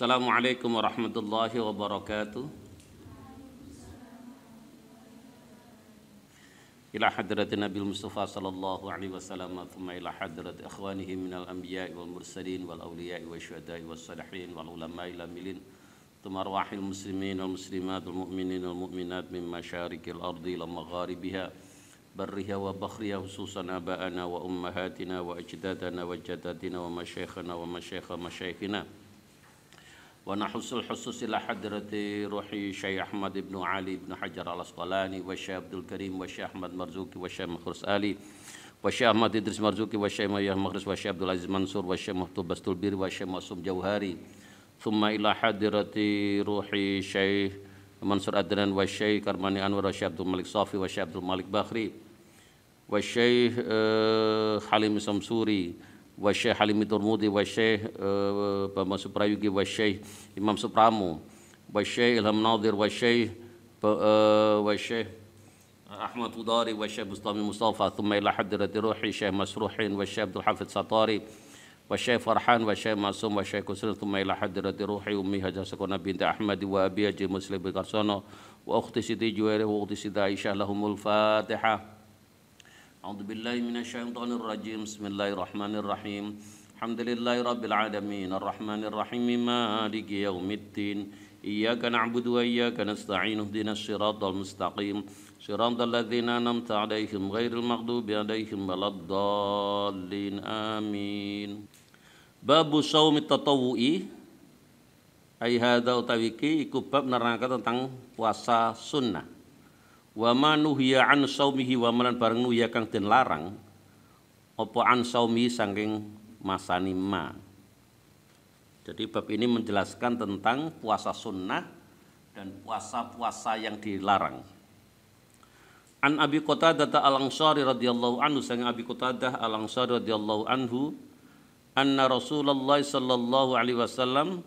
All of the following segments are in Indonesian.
السلام عليكم ورحمة الله وبركاته إلى حضرة النبي المصطفى صلى الله عليه وسلم ثم إلى حضرة إخوانه من الأنبياء والمرسلين والأولياء والشهداء والصالحين والعلماء الأملين ثم أرواح المسلمين والمسلمات والمؤمنين والمؤمنات من مشارق الأرض إلى مغاربها برها وبخرها خصوصا آباءنا وأمهاتنا وأجدادنا وجداتنا ومشايخنا ومشايخ مشايخنا ونحس الحسوس إلى حضرة روحي شيخ أحمد بن علي بن حجر الأسقلاني والشيخ عبد الكريم والشيخ أحمد مرزوقي والشيخ مخرس آلي والشيخ أحمد إدريس مرزوقي والشيخ مياه مخرس والشيخ عبد العزيز منصور والشيخ مهتوب بستولبير والشيخ معصوم جوهري ثم إلى حضرة روحي شيخ منصور أدنان والشيخ كرماني أنور والشيخ عبد الملك صافي والشيخ عبد الملك باخري والشيخ آه، حليم سمسوري والشيخ حليم الدرمودي والشيخ بما سبرايوجي والشيخ إمام سبرامو والشيخ إلهام ناظر والشيخ والشيخ أحمد وداري والشيخ مصطفي مصطفى ثم إلى حضرة روحي الشيخ مسروحين والشيخ عبد الحافظ ساطاري والشيخ فرحان والشيخ معصوم والشيخ كسر ثم إلى حضرة روحي أمي حجة سكونة بنت أحمد وأبي أجي مسلم بكرسونو وأختي سيدي جويري وأختي سيدي عائشة لهم الفاتحة أعوذ بالله من الشيطان الرجيم بسم الله الرحمن الرحيم الحمد لله رب العالمين الرحمن الرحيم مالك يوم الدين إياك نعبد وإياك نستعين اهدنا الصراط المستقيم صراط الذين أنعمت عليهم غير المغضوب عليهم ولا الضالين آمين باب صوم التطوع أي هذا utawi iki iku bab nerangkan tentang puasa sunnah wa ma an saumihi wa malan bareng nuhiya kang den larang apa an saumi saking masani ma jadi bab ini menjelaskan tentang puasa sunnah dan puasa-puasa yang dilarang An Abi Qatadah Al-Ansari radhiyallahu anhu sang Abi Qatadah Al-Ansari radhiyallahu anhu anna Rasulullah sallallahu alaihi wasallam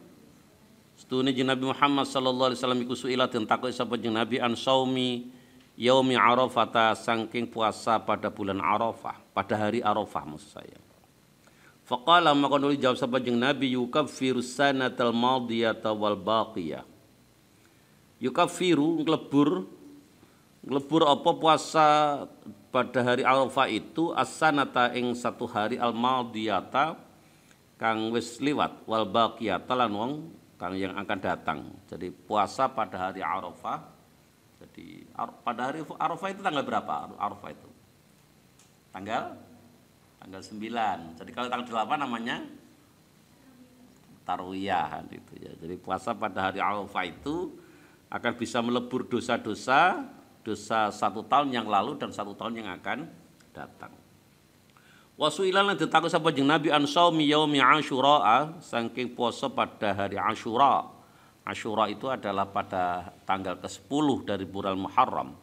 Setune Nabi Muhammad sallallahu alaihi wasallam iku suila tentang sapa Nabi an saumi yaumi arafata sangking puasa pada bulan arafah pada hari arafah maksud saya faqala maka nuli jawab sapa jeng nabi yukaffiru sanatal madiyata wal baqiyah yukaffiru nglebur nglebur apa puasa pada hari arafah itu as ing satu hari al madiyata kang wis liwat wal baqiyata lan wong kang yang akan datang jadi puasa pada hari arafah jadi pada hari Arafah itu tanggal berapa? Arafah itu tanggal tanggal 9. Jadi kalau tanggal 8 namanya tarwiyah gitu ya. Jadi puasa pada hari Arafah itu akan bisa melebur dosa-dosa dosa satu tahun yang lalu dan satu tahun yang akan datang. Wasuilan yang ditakut sapa jeneng Nabi an saumi yaumi Asyura saking puasa pada hari Asyura. Ashura itu adalah pada tanggal ke-10 dari bulan Muharram.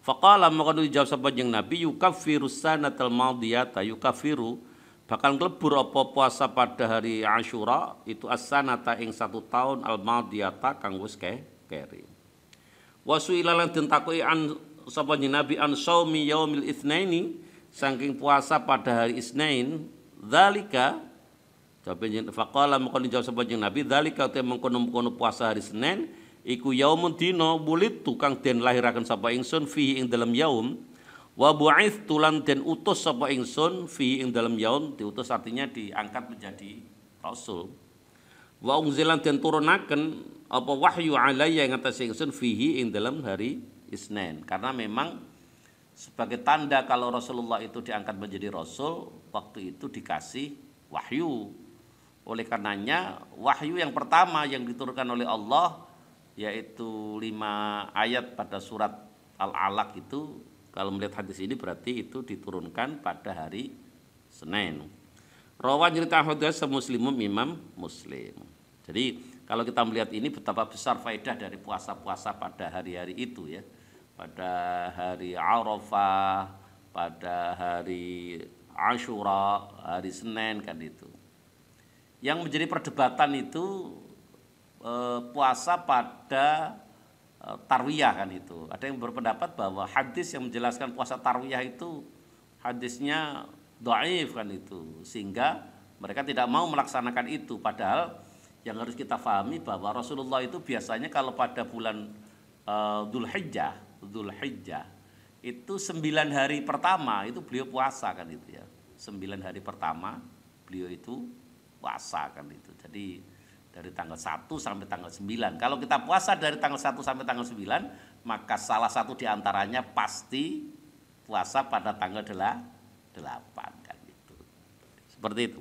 Faqala maka dijawab sapa jeng Nabi yukaffiru sanatal madiyata yukaffiru bakal klebur apa puasa pada hari Ashura itu as-sanata ing satu tahun al madiyata kang wis ke keri. Wasuila lan tentakoki an sapa Nabi an saumi yaumil itsnaini saking puasa pada hari Isnin zalika tapi jeneng faqala mengko dijawab sapa jeneng Nabi zalika te mengkono-mengkono puasa hari Senin iku yaumun dina bulit tukang den lahiraken sapa ingsun fi ing dalam yaum wa bu'ith tulan den utus sapa ingsun fi ing dalam yaum diutus artinya diangkat menjadi rasul wa unzilan den turunaken apa wahyu alaiya ing atas ingsun fihi ing dalam hari Isnin karena memang sebagai tanda kalau Rasulullah itu diangkat menjadi rasul waktu itu dikasih wahyu oleh karenanya wahyu yang pertama yang diturunkan oleh Allah yaitu lima ayat pada surat Al-Alaq itu kalau melihat hadis ini berarti itu diturunkan pada hari Senin. Rawan cerita hadis ya, semuslimum imam muslim. Jadi kalau kita melihat ini betapa besar faedah dari puasa-puasa pada hari-hari itu ya. Pada hari Arafah, pada hari Ashura, hari Senin kan itu yang menjadi perdebatan itu eh, puasa pada eh, tarwiyah kan itu. Ada yang berpendapat bahwa hadis yang menjelaskan puasa tarwiyah itu hadisnya doaif kan itu, sehingga mereka tidak mau melaksanakan itu. Padahal yang harus kita fahami bahwa Rasulullah itu biasanya kalau pada bulan eh, hijjah Dhul hijjah itu sembilan hari pertama itu beliau puasa kan itu ya. Sembilan hari pertama beliau itu puasa kan itu. Jadi dari tanggal 1 sampai tanggal 9. Kalau kita puasa dari tanggal 1 sampai tanggal 9, maka salah satu diantaranya pasti puasa pada tanggal 8 kan itu. Seperti itu.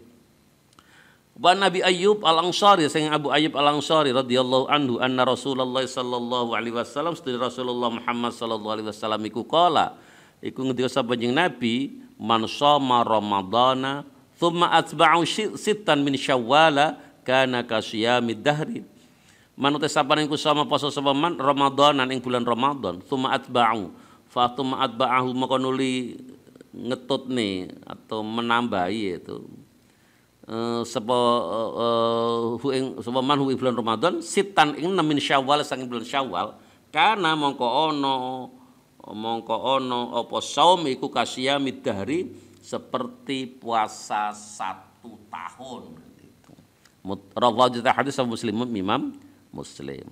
Wa Nabi Ayyub Al-Ansari sing Abu Ayyub Al-Ansari radhiyallahu anhu anna Rasulullah sallallahu alaihi wasallam sedaya Rasulullah Muhammad sallallahu alaihi wasallam iku kala iku ngendika sapa Nabi man shoma Ramadana Thumma atba'u sittan min syawwala kana kasyamid dahri. Manut sapan nengku sama poso sama man Ramadanan ing bulan Ramadan. Thumma atba'u fa thumma atba'ahu maka nuli ngetut nih atau menambahi itu. Uh, sapa eh, eh, hu ing sapa man hu bulan Ramadan sitan ing min syawwal saking bulan Syawal kana mongko ono mongko ono apa saum iku kasiyamid dahri seperti puasa satu tahun Rawahu hadis Muslim Imam Muslim.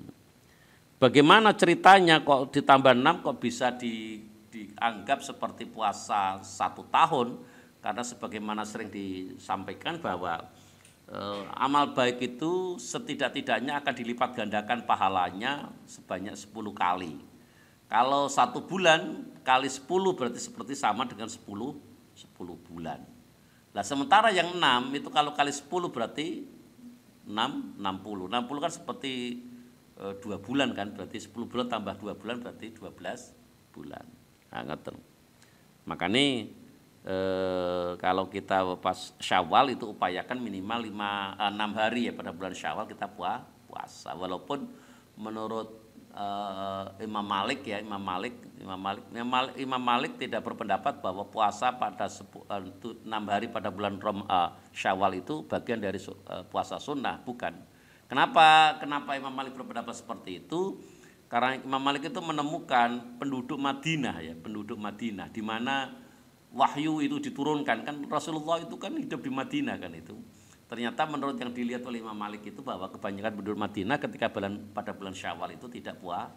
Bagaimana ceritanya kok ditambah enam kok bisa di, dianggap seperti puasa satu tahun? Karena sebagaimana sering disampaikan bahwa eh, amal baik itu setidak-tidaknya akan dilipat gandakan pahalanya sebanyak 10 kali. Kalau satu bulan kali 10 berarti seperti sama dengan 10 10 bulan. Nah sementara yang 6 itu kalau kali 10 berarti 6, 60. 60 kan seperti e, dua e, bulan kan, berarti 10 bulan tambah 2 bulan berarti 12 bulan. Nah, ngeten. Makanya e, kalau kita pas syawal itu upayakan minimal 5, 6 e, hari ya pada bulan syawal kita puasa. Walaupun menurut uh, Imam Malik ya Imam Malik Imam Malik Imam Malik, Imam Malik tidak berpendapat bahwa puasa pada eh, enam hari pada bulan Rom uh, Syawal itu bagian dari uh, puasa sunnah bukan kenapa kenapa Imam Malik berpendapat seperti itu karena Imam Malik itu menemukan penduduk Madinah ya penduduk Madinah di mana wahyu itu diturunkan kan Rasulullah itu kan hidup di Madinah kan itu Ternyata menurut yang dilihat oleh Imam Malik itu bahwa kebanyakan penduduk Madinah ketika bulan pada bulan Syawal itu tidak puas,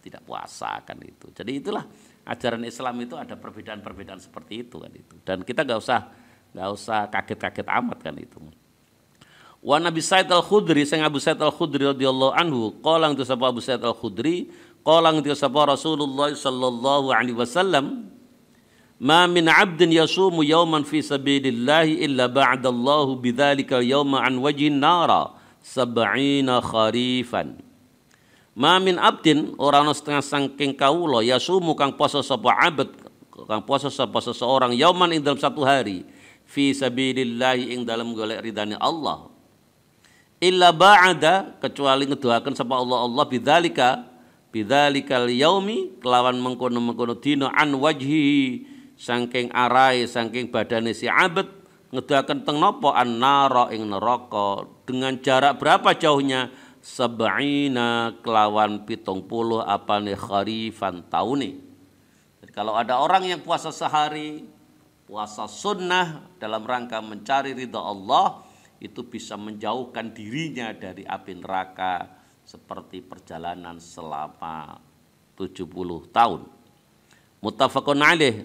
tidak puasa kan itu. Jadi itulah ajaran Islam itu ada perbedaan-perbedaan seperti itu kan itu. Dan kita nggak usah nggak usah kaget-kaget amat kan itu. Wa Nabi Sa'id Al-Khudri, sang Abu Sa'id Al-Khudri radhiyallahu anhu, qala tu sapa Abu Sa'id Al-Khudri, qala tu sapa Rasulullah sallallahu alaihi wasallam, عبد abdin yasumu yawman fi إلا illa ba'dallahu بذلك yawma an وجه nara سبعين kharifan. ما abdin orang setengah sangking lo yasumu kang puasa sapa abad kang puasa sapa seseorang yauman ing dalam satu hari fi sabilillahi ing dalam golek ridani Allah. Illa ba'da kecuali ngedoakan sapa Allah Allah bidzalika bidzalikal yaumi kelawan mengkono-mengkono dino an wajhi saking arai saking badane si abet ngedakan teng an naro ing neroko dengan jarak berapa jauhnya sebaina kelawan pitung puluh apa nih kharifan taune Jadi kalau ada orang yang puasa sehari puasa sunnah dalam rangka mencari ridha Allah itu bisa menjauhkan dirinya dari api neraka seperti perjalanan selama 70 tahun. Mutafakun alih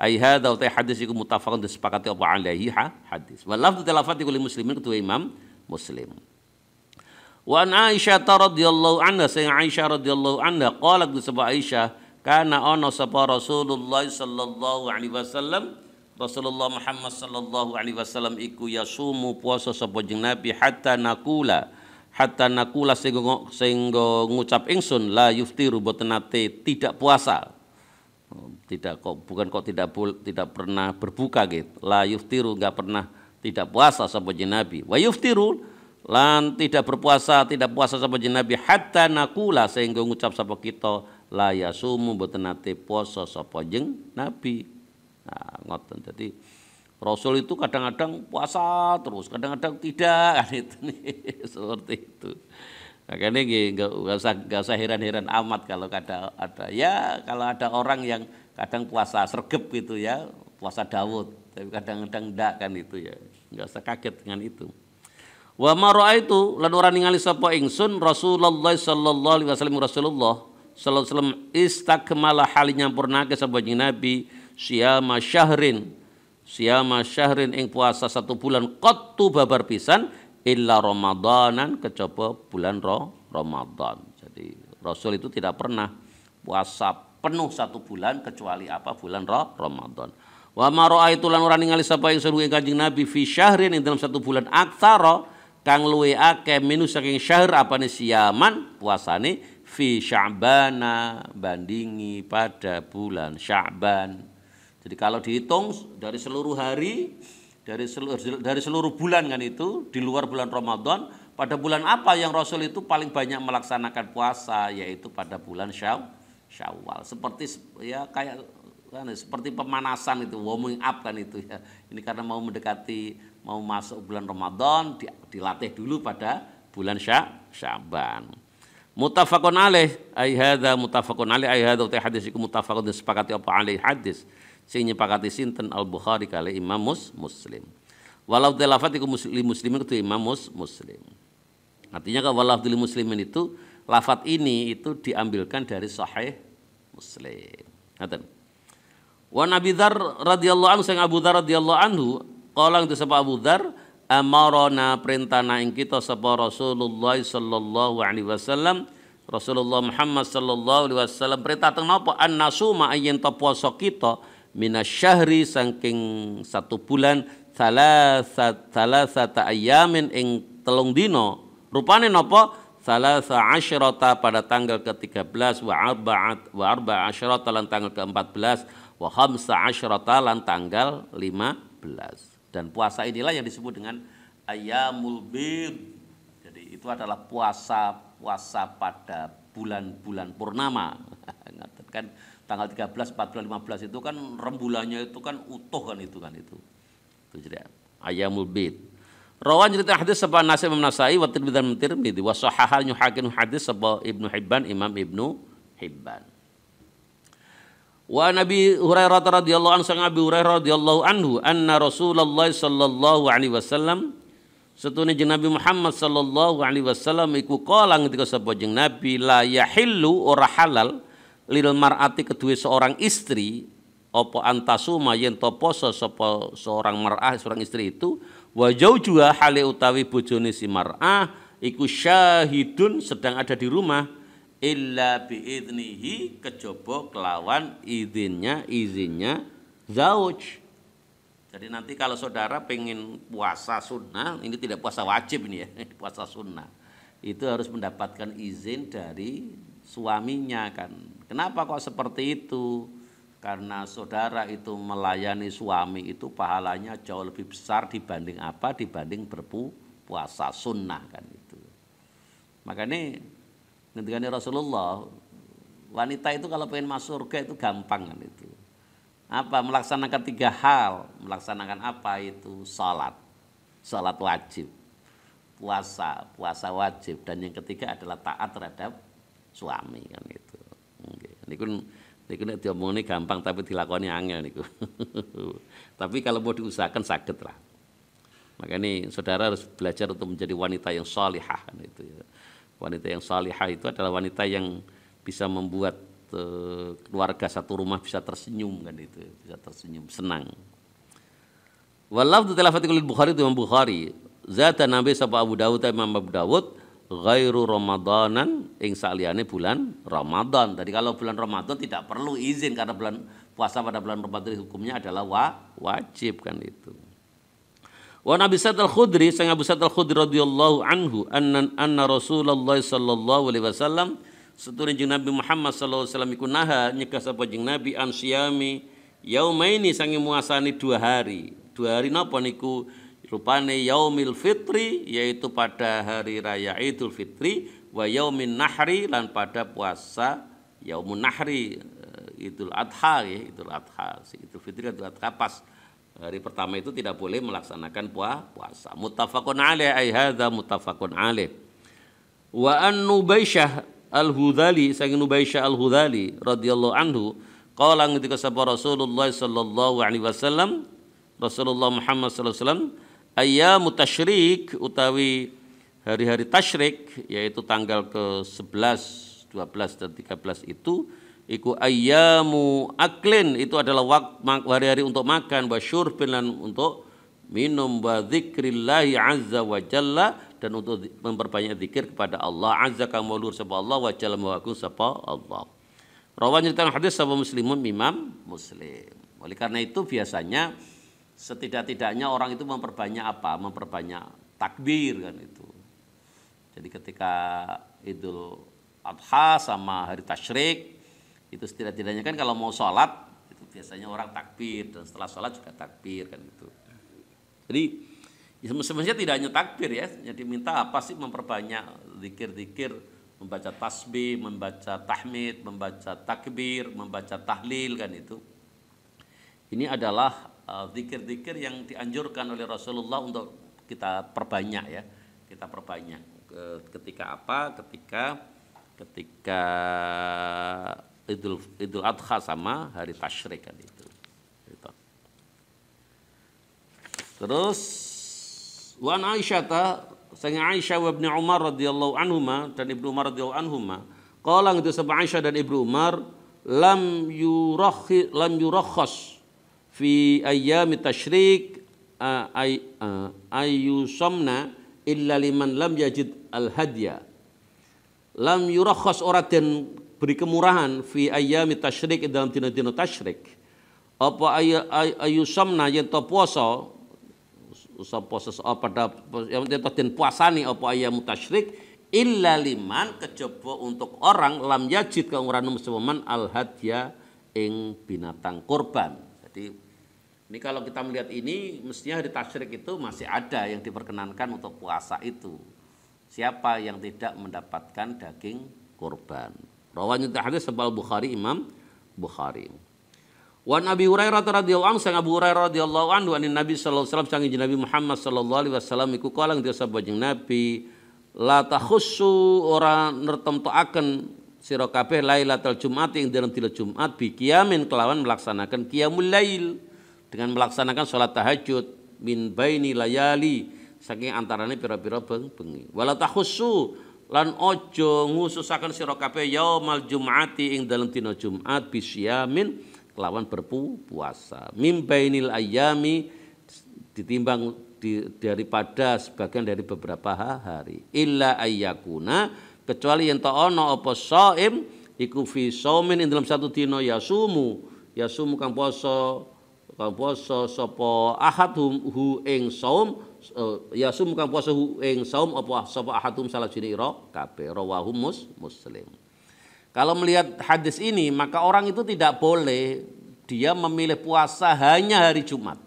ai hadza wa hadis iku muttafaqun disepakati apa alaihi hadis wal lafdzu talafati kulli muslimin ketua imam muslim wa an aisyah radhiyallahu anha sayang aisyah radhiyallahu anha qalat sebab aisyah kana ana sapa rasulullah sallallahu alaihi wasallam Rasulullah Muhammad sallallahu alaihi wasallam iku yasumu puasa sapa jeneng Nabi hatta nakula hatta nakula sehingga ngucap ingsun la yuftiru boten tidak puasa tidak kok bukan kok tidak tidak pernah berbuka gitu la yuftiru nggak pernah tidak puasa sama jenabi wa yuftiru lan tidak berpuasa tidak puasa sama jenabi hatta nakula sehingga ngucap sama kita la yasumu betenate nate puasa sama jeng nabi nah ngoten jadi Rasul itu kadang-kadang puasa terus, kadang-kadang tidak, kan itu nih seperti itu. Makanya nggak usah nggak usah heran-heran amat kalau ada ada ya kalau ada orang yang kadang puasa sergep gitu ya, puasa Daud. Tapi kadang-kadang ndak kan itu ya. Enggak usah kaget dengan itu. Wa ma itu lan ora ningali sapa ingsun Rasulullah sallallahu alaihi wasallam Rasulullah sallallahu alaihi wasallam istakmala hal nyampurnake sapa Nabi siyama syahrin siyama syahrin ing puasa satu bulan kotu babar pisan illa ramadanan kecoba bulan ro Ramadan. Jadi Rasul itu tidak pernah puasa penuh satu bulan kecuali apa bulan Ramadan. Wa maro'a itu lan ora ningali sapa ingsun ing Kanjeng Nabi fi syahrin ing dalam satu bulan aktsara kang luwe akeh minus saking syahr apane siaman puasane fi sya'bana bandingi pada bulan Sya'ban. Jadi kalau dihitung dari seluruh hari dari seluruh dari seluruh bulan kan itu di luar bulan Ramadan pada bulan apa yang Rasul itu paling banyak melaksanakan puasa yaitu pada bulan Syawal Syawal. Seperti ya kayak kan seperti pemanasan itu warming up kan itu ya. Ini karena mau mendekati mau masuk bulan Ramadan dilatih dulu pada bulan Syah, Syaban. Mutafakun alaih ai hadza mutafakun alaih ai hadza hadis iku mutafakun disepakati apa alaih hadis sing nyepakati sinten Al Bukhari kali Imam mus, Muslim. Walau tilafat iku muslim muslimin itu Imam mus, Muslim. Artinya kalau walau muslimin itu lafat ini itu diambilkan dari sahih Muslim. Ngaten. Wa Nabi Dzar radhiyallahu anhu sang Abu Dzar radhiyallahu anhu qala itu sapa Abu Dzar amarona perintahna ing kita sapa Rasulullah sallallahu alaihi wasallam Rasulullah Muhammad sallallahu alaihi wasallam perintah teng napa an nasuma ayen to puasa kita minasyahri saking satu bulan salasat salasata ayamin ing telung dino rupane napa salasa asyrata pada tanggal ke-13 wa arba'at wa arba lan tanggal ke-14 wa khamsa asyrata lan tanggal 15 dan puasa inilah yang disebut dengan ayamul bid jadi itu adalah puasa puasa pada bulan-bulan purnama kan tanggal 13 14 15 itu kan rembulannya itu kan utuh kan itu kan itu itu jadi ayamul bid Rawan cerita hadis sebab Nasib Imam Nasai wa Tirmidzi dan Tirmidzi wa sahahal yuhakim hadis sebab Ibnu Hibban Imam Ibnu Hibban. Wa Nabi Hurairah radhiyallahu anhu sang Abi Hurairah radhiyallahu anhu anna Rasulullah sallallahu alaihi wasallam setune jeneng Nabi Muhammad sallallahu alaihi wasallam iku kala ketika sapa jeneng Nabi la yahillu ora halal lil mar'ati kedua seorang istri apa antasuma yen to poso sapa seorang mar'ah seorang istri itu wa jaujuha hale utawi bojone si mar'ah iku syahidun sedang ada di rumah illa biidnihi kejaba kelawan izinnya izinnya zauj jadi nanti kalau saudara pengen puasa sunnah, ini tidak puasa wajib ini ya, puasa sunnah. Itu harus mendapatkan izin dari suaminya kan. Kenapa kok seperti itu? karena saudara itu melayani suami itu pahalanya jauh lebih besar dibanding apa dibanding berpuasa sunnah kan itu makanya ketika Rasulullah wanita itu kalau pengen masuk surga itu gampang kan itu apa melaksanakan tiga hal melaksanakan apa itu salat salat wajib puasa puasa wajib dan yang ketiga adalah taat terhadap suami kan itu ini kan Niku nek diomongne gampang tapi dilakoni angel niku. tapi kalau mau diusahakan sakit lah. Makanya saudara harus belajar untuk menjadi wanita yang salihah kan itu ya. Wanita yang salihah itu adalah wanita yang bisa membuat eh, keluarga satu rumah bisa tersenyum kan itu, ya. bisa tersenyum, senang. Walafdu tilafati kulil Bukhari itu Imam Bukhari. zat Nabi sapa Abu Dawud Imam Abu Dawud ghairu ramadanan ing saliyane bulan Ramadan. Jadi kalau bulan Ramadan tidak perlu izin karena bulan puasa pada bulan Ramadan hukumnya adalah wa, wajib kan itu. Wa Nabi Sa'd al-Khudri, sang Abu al-Khudri radhiyallahu anhu, anna anna Rasulullah sallallahu alaihi wasallam seturun jeung Nabi Muhammad sallallahu alaihi wasallam iku naha nyegah sapa jeung Nabi an syami yaumaini sangi muasani dua hari. Dua hari napa niku rupane yaumil fitri yaitu pada hari raya Idul Fitri wa yaumin nahri lan pada puasa yaumun nahri eh, Idul Adha ya Idul Adha Idul Fitri Idul Adha pas hari pertama itu tidak boleh melaksanakan puasa muttafaqun alaih ai hadza muttafaqun alaih wa an Nubaisyah Al-Hudzali sang Nubaisyah Al-Hudzali radhiyallahu anhu qala ketika sapa Rasulullah sallallahu alaihi wasallam Rasulullah Muhammad sallallahu alaihi wasallam Ayamu tasyrik utawi hari-hari tasyrik yaitu tanggal ke-11, 12 dan 13 itu iku Ayamu aklin itu adalah waktu hari-hari untuk makan wa syurbin dan untuk minum wa dzikrillahi azza wa jalla dan untuk memperbanyak zikir kepada Allah azza kang maulur sapa Allah wa jalla mawaku sapa Allah. Rawan cerita hadis sapa muslimun imam muslim. Oleh karena itu biasanya Setidak-tidaknya orang itu memperbanyak apa? Memperbanyak takbir kan itu. Jadi ketika Idul Adha sama hari tasyrik itu setidak-tidaknya kan kalau mau sholat itu biasanya orang takbir dan setelah sholat juga takbir kan itu. Jadi ya sebenarnya tidak hanya takbir ya, jadi minta apa sih memperbanyak zikir-zikir, membaca tasbih, membaca tahmid, membaca takbir, membaca tahlil kan itu. Ini adalah zikir-zikir eh, uh, yang dianjurkan oleh Rasulullah untuk kita perbanyak ya kita perbanyak ketika apa ketika ketika Idul Idul Adha sama hari Tasyrik kan itu. Terus wan Aisyah ta, Sayang Aisyah wa Ibnu Umar radhiyallahu anhuma dan Ibnu Umar radhiyallahu anhuma qala itu sebab Aisyah dan Ibnu Umar lam yurakhi lam yurakhas fi ayyami tasyrik ayu somna illa liman lam yajid al hadya lam yurakhas ora den beri kemurahan fi ayyami tasyrik dalam dina-dina tasyrik apa somna yen to puasa usah puasa pada yang den puasani apa ayyamu tasyrik illa liman kejaba untuk orang lam yajid kang ora nemu al hadya ing binatang kurban jadi ini kalau kita melihat ini mestinya hari tasyrik itu masih ada yang diperkenankan untuk puasa itu. Siapa yang tidak mendapatkan daging kurban. Rawan hadis sebal Bukhari Imam Bukhari. Wan Abi Hurairah radhiyallahu anhu sang Abu Hurairah radhiyallahu anhu anin Nabi sallallahu alaihi wasallam sang Nabi Muhammad sallallahu alaihi wasallam iku kalang dia sabajing Nabi la takhussu ora nertemtoaken sira kabeh lailatul jumat ing dina jumat bikiamin kelawan melaksanakan qiyamul lail dengan melaksanakan sholat tahajud min baini layali saking antarane pira-pira bengi wala khusu lan ojo ngususakan sira kabeh yaumal Jumat ing dalam tino jumat bisyamin kelawan berpu puasa min bainil layami ditimbang di, daripada sebagian dari beberapa hari illa ayyakuna kecuali yang ta'ana apa saim iku fi saumin dalam satu dina yasumu yasumu kang poso kang poso sapa ahadhum hu ing saum uh, eh, yasum kang poso hu ing saum apa ah, sapa ahadhum salah jini ira kabeh rawahu mus, muslim kalau melihat hadis ini maka orang itu tidak boleh dia memilih puasa hanya hari Jumat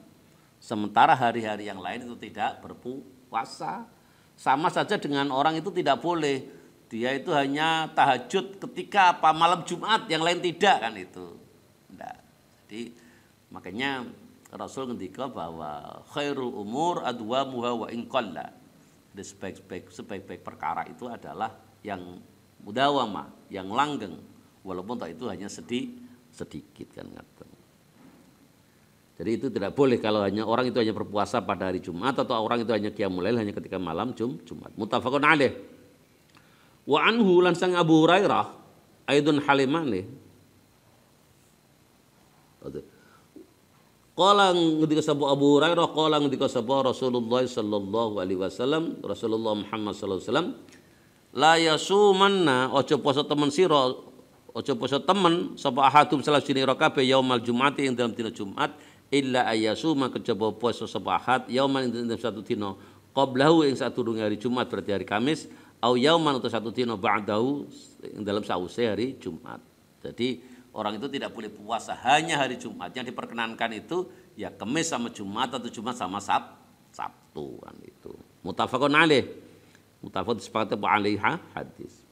sementara hari-hari yang lain itu tidak berpuasa sama saja dengan orang itu tidak boleh dia itu hanya tahajud ketika apa malam Jumat, yang lain tidak kan itu. Tidak. Jadi makanya Rasul ngendika bahwa khairul umur adwa muha wa inqalla. the sebaik-baik sebaik-baik perkara itu adalah yang mudawama, yang langgeng. Walaupun tak itu hanya sedih sedikit kan ngaten. Jadi itu tidak boleh kalau hanya orang itu hanya berpuasa pada hari Jumat atau orang itu hanya kiamulail hanya ketika malam Jum, Jumat. mutafakun alaih wa anhu lan sang Abu Hurairah aidun halimane Qala ngendika sabu Abu Hurairah qala ngendika sabu Rasulullah sallallahu alaihi wasallam Rasulullah Muhammad sallallahu alaihi wasallam la yasumanna ojo poso temen sira ojo poso temen sapa ahadum salah sinira kabeh yaumal jumati ing dalam dina Jumat illa ayasuma kejaba poso sapa ahad Yaumal ing dalam satu dina qablahu ing sadurunge hari Jumat berarti hari Kamis au yauman atau satu dino ba'dahu dalam sause hari Jumat. Jadi orang itu tidak boleh puasa hanya hari Jumat. Yang diperkenankan itu ya Kamis sama Jumat atau Jumat sama Sab Sabtuan itu. Mutafakun alaih. Mutafakun sepakatnya alaiha hadis.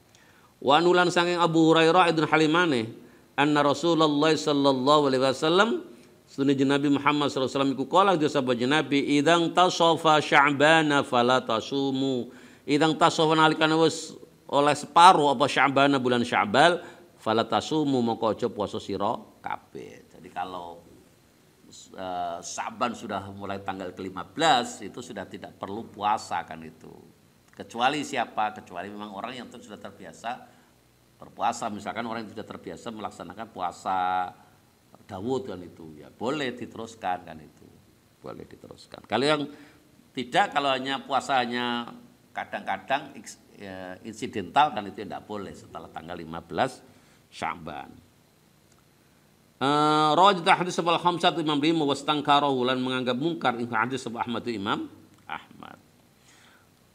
Wa nulan sanging Abu Hurairah idun halimane anna Rasulullah sallallahu alaihi wasallam sunni Nabi Muhammad Sallallahu Alaihi Wasallam, Iku kolak dia sahabat Nabi Idang tasofa sya'bana Fala tasumu idang tasawwan alikana wis oleh separuh apa Sya'bana bulan Sya'bal fala tasumu moko aja puasa sira kabeh. Jadi kalau uh, eh, Saban sudah mulai tanggal ke-15 itu sudah tidak perlu puasa kan itu. Kecuali siapa? Kecuali memang orang yang sudah terbiasa berpuasa misalkan orang yang sudah terbiasa melaksanakan puasa Dawud kan itu ya boleh diteruskan kan itu boleh diteruskan kalau yang tidak kalau hanya puasanya kadang-kadang ya, insidental dan itu tidak boleh setelah tanggal 15 Syaban. Eh, rawi hadis sebuah khamsat Imam Bima wastangkarahu lan menganggap mungkar itu hadis sebab Ahmad Imam Ahmad.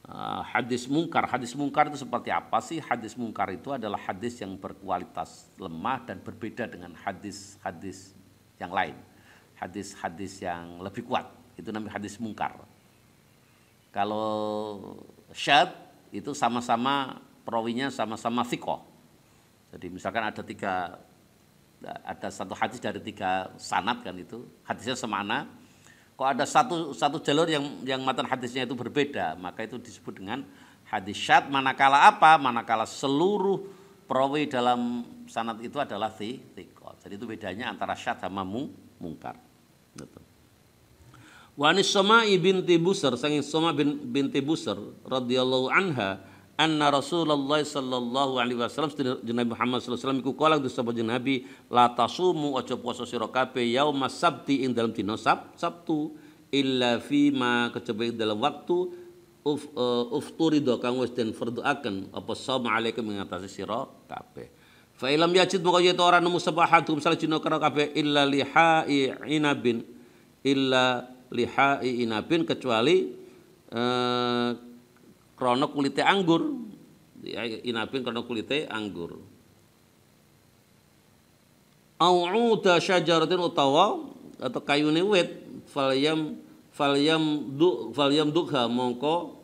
Eh, hadis mungkar, hadis mungkar itu seperti apa sih? Hadis mungkar itu adalah hadis yang berkualitas lemah dan berbeda dengan hadis-hadis yang lain. Hadis-hadis yang lebih kuat. Itu namanya hadis mungkar. Kalau syad itu sama-sama perawinya sama-sama fikoh. Jadi misalkan ada tiga ada satu hadis dari tiga sanat kan itu hadisnya semana kok ada satu satu jalur yang yang matan hadisnya itu berbeda maka itu disebut dengan hadis syad manakala apa manakala seluruh perawi dalam sanat itu adalah thiqah jadi itu bedanya antara syad sama mungkar Wa anis Sama'i binti Busar sangin Sama bin, binti Busar radhiyallahu anha anna Rasulullah sallallahu alaihi wasallam jenabi Muhammad sallallahu alaihi wasallam iku kolak tu sapa Nabi la tasumu ojo puasa sirokape kabeh sabti ing dalam dina sab, Sabtu illa fi ma kecebek dalam waktu uf uh, eh, ufturido kang wis den akan, apa saum alaikum mengatasi sira kabeh fa ilam yajid moko yeto ora nemu sapa salah karo illa liha'i inabin illa lihai inabin kecuali eh, krono kulite anggur ya, inabin krono kulite anggur au'uda syajaratin utawa atau kayune wit falyam falyam du falyam dukha mongko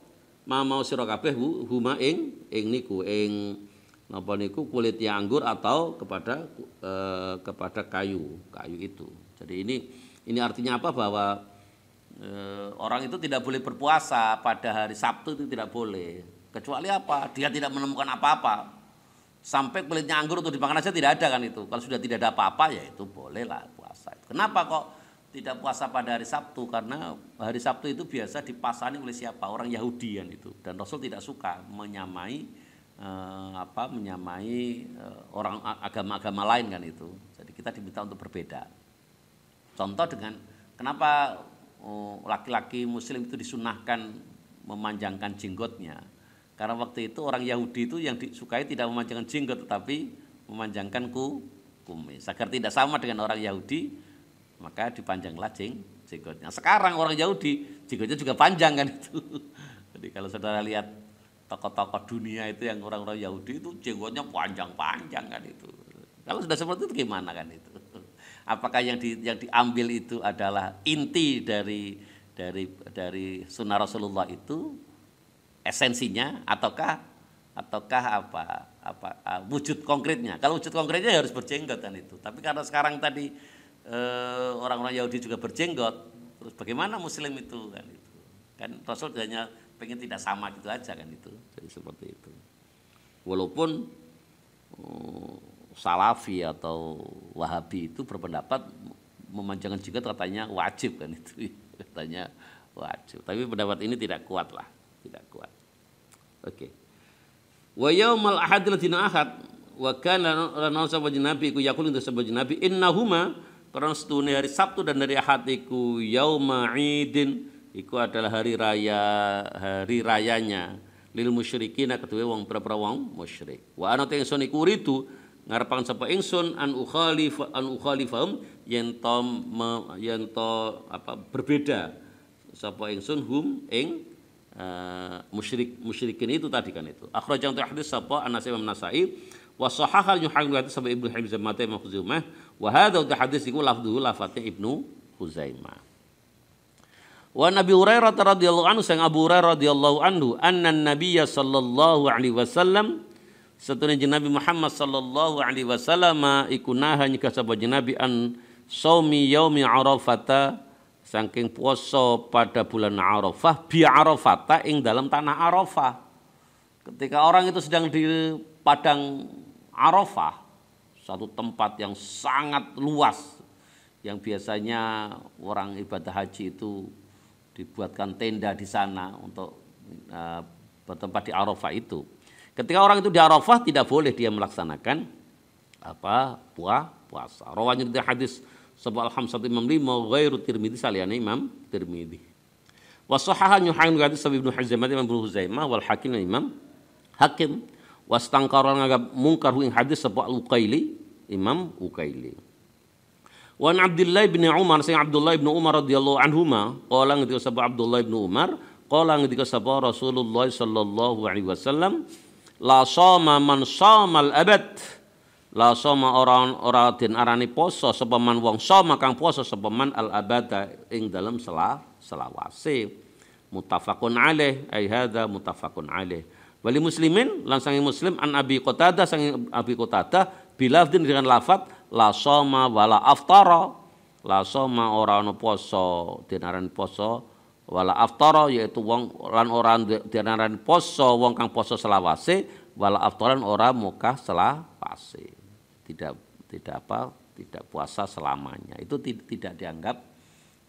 ma mau sira kabeh huma ing ing niku ing napa niku kulit anggur atau kepada eh, kepada kayu kayu itu jadi ini ini artinya apa bahwa Eh, orang itu tidak boleh berpuasa pada hari Sabtu itu tidak boleh. Kecuali apa? Dia tidak menemukan apa-apa. Sampai kulitnya anggur untuk dimakan aja tidak ada kan itu. Kalau sudah tidak ada apa-apa ya itu bolehlah puasa. Kenapa kok tidak puasa pada hari Sabtu? Karena hari Sabtu itu biasa dipasani oleh siapa? Orang Yahudi kan itu. Dan Rasul tidak suka menyamai eh, apa menyamai eh, orang agama-agama lain kan itu. Jadi kita diminta untuk berbeda. Contoh dengan kenapa Oh, laki-laki muslim itu disunahkan memanjangkan jenggotnya. Karena waktu itu orang Yahudi itu yang disukai tidak memanjangkan jenggot tetapi memanjangkan ku, kumis. Agar tidak sama dengan orang Yahudi, maka dipanjanglah jeng, jenggotnya. Sekarang orang Yahudi jenggotnya juga panjang kan itu. Jadi kalau saudara lihat tokoh-tokoh dunia itu yang orang-orang Yahudi itu jenggotnya panjang-panjang kan itu. Kalau sudah seperti itu gimana kan itu? apakah yang di, yang diambil itu adalah inti dari dari dari sunnah Rasulullah itu esensinya ataukah ataukah apa apa eh, wujud konkretnya kalau wujud konkretnya ya harus berjenggot dan itu tapi karena sekarang tadi eh, orang-orang Yahudi juga berjenggot terus bagaimana Muslim itu kan itu kan Rasul hanya pengen tidak sama gitu aja kan itu jadi seperti itu walaupun oh, salafi atau Wahabi itu berpendapat memanjangkan jenggot katanya wajib kan itu katanya wajib. Tapi pendapat ini tidak kuat lah, tidak kuat. Oke. Wa yaumal ahad ladina ahad wa kana ranau sabaj nabi ku yakul itu sabaj nabi innahuma karena setune hari Sabtu dan dari Ahad iku yauma idin iku adalah hari raya hari rayanya lil musyrikin ketua wong berapa wong musyrik wa ana ingsun iku ridu ngarepan sapa ingsun an ukhalif an ukhalifahum yen to yen to apa berbeda sapa ingsun hum ing uh, musyrik musyrikin itu tadi kan itu yang hadis sapa Anas bin Nasai wa sahahal yuhaqqu hadis sapa Ibnu Hibzam matai Khuzumah wa hadza hadis iku lafdhu Lafatnya Ibnu Huzaimah Wa Nabi Hurairah radhiyallahu anhu sang Abu Hurairah radhiyallahu anhu anna Nabiyya sallallahu alaihi wasallam satune Nabi Muhammad sallallahu alaihi wasallam ikunaha naha nyika Nabi an saumi yaumi arafata saking puasa pada bulan Arafah bi Arafata ing dalam tanah Arafah. Ketika orang itu sedang di padang Arafah, satu tempat yang sangat luas yang biasanya orang ibadah haji itu dibuatkan tenda di sana untuk uh, bertempat di Arafah itu. Ketika orang itu di Arafah tidak boleh dia melaksanakan apa puah, puasa. Rawanya dari hadis sebuah Alhamdulillah Imam lima ghairu Tirmidhi saliyane Imam Tirmidhi Wa sahahan yuhayn hadis Sabi Ibnu Huzaimah Imam Ibn Huzaimah wal Hakim Imam Hakim wastangkara ngagap mungkar huing hadis sebab Al-Uqaili Imam Uqaili. Wa an Abdullah bin Umar Sayang Abdullah bin Umar radhiyallahu anhuma qala ngedika sebab Abdullah bin Umar qala ngedika sebab Rasulullah sallallahu alaihi wasallam la soma man somal abad la soma orang orang den arani poso sepeman man wong soma kang poso sepeman al abada ing dalam selah selawase mutafakun aleh ai mutafakun mutafakun alih wali muslimin langsangi muslim an abi kotada sangi abi qatadah bilafdin dengan lafat la soma wala aftara la soma orang poso den arani poso wala aftara yaitu wong lan ora dianaran poso wong kang poso selawase wala aftaran ora muka selawase tidak tidak apa tidak puasa selamanya itu tidak dianggap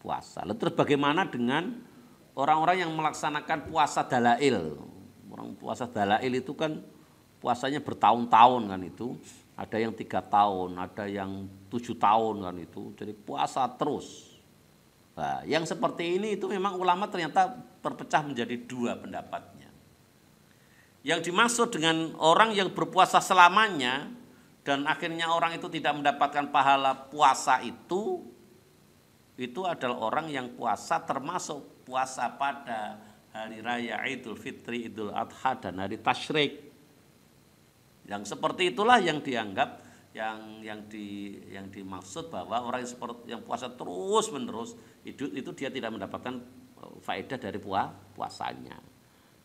puasa lalu terus bagaimana dengan orang-orang yang melaksanakan puasa dalail orang puasa dalail itu kan puasanya bertahun-tahun kan itu ada yang tiga tahun ada yang tujuh tahun kan itu jadi puasa terus Nah, yang seperti ini itu memang ulama ternyata terpecah menjadi dua pendapatnya. Yang dimaksud dengan orang yang berpuasa selamanya dan akhirnya orang itu tidak mendapatkan pahala puasa itu itu adalah orang yang puasa termasuk puasa pada hari raya Idul Fitri, Idul Adha dan hari Tasyrik. Yang seperti itulah yang dianggap yang yang di yang dimaksud bahwa orang yang support, yang puasa terus menerus itu itu dia tidak mendapatkan eh, faedah dari puah, puasanya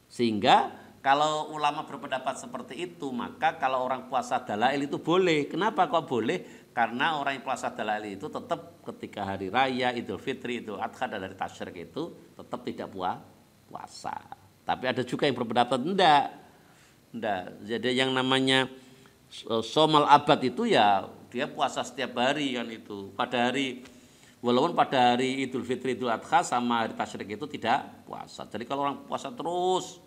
sehingga kalau ulama berpendapat seperti itu maka kalau orang puasa dalail itu boleh kenapa kok boleh karena orang yang puasa dalail itu tetap ketika hari raya idul fitri itu adha dan dari tasyrik itu tetap tidak puah, puasa tapi ada juga yang berpendapat enggak enggak jadi yang namanya Eh, somal abad itu ya dia puasa setiap hari kan itu pada hari walaupun pada hari Idul Fitri Idul Adha sama hari Tasyrik itu tidak puasa jadi kalau orang puasa terus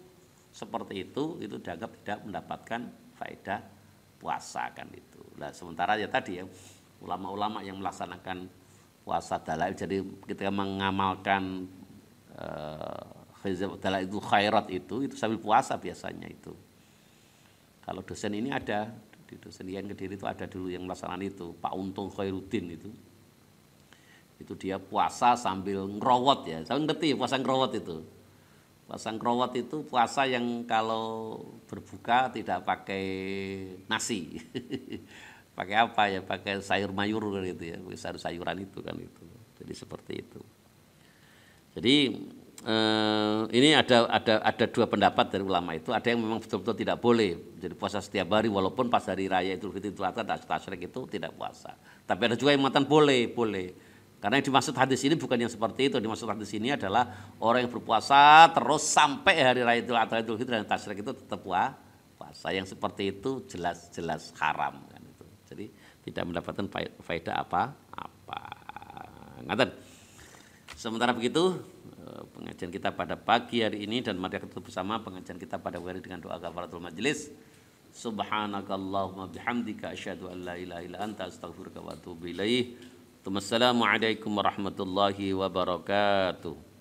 seperti itu itu dianggap tidak mendapatkan faedah puasa kan itu nah sementara ya tadi ya ulama-ulama yang melaksanakan puasa dalail jadi kita mengamalkan uh, eh, dalail itu khairat itu itu sambil puasa biasanya itu kalau dosen ini ada di gitu. dosen IAIN Kediri itu ada dulu yang melaksanakan itu Pak Untung Khairuddin itu itu dia puasa sambil ngerowot ya saya ngerti puasa ngerowot itu puasa ngerowot itu puasa yang kalau berbuka tidak pakai nasi pakai apa ya pakai sayur mayur gitu ya sayur sayuran itu kan itu jadi seperti itu jadi Eh, ini ada ada ada dua pendapat dari ulama itu. Ada yang memang betul-betul tidak boleh jadi puasa setiap hari walaupun pas hari raya itu Fitri itu Adha tasyrik itu tidak puasa. Tapi ada juga yang mengatakan boleh, boleh. Karena yang dimaksud hadis ini bukan yang seperti itu. Yang dimaksud hadis ini adalah orang yang berpuasa terus sampai hari raya Idul Adha Idul Fitri dan tasyrik itu tetap puasa. Yang seperti itu jelas-jelas haram kan itu. Jadi tidak mendapatkan faedah apa-apa. Ngaten. Sementara begitu, Eh, pengajian kita pada pagi hari ini dan mari kita tutup bersama pengajian kita pada hari dengan doa kafaratul majelis. Subhanakallahumma bihamdika asyhadu an la ilaha illa anta astaghfiruka wa atubu ilaihi. Wassalamualaikum warahmatullahi wabarakatuh.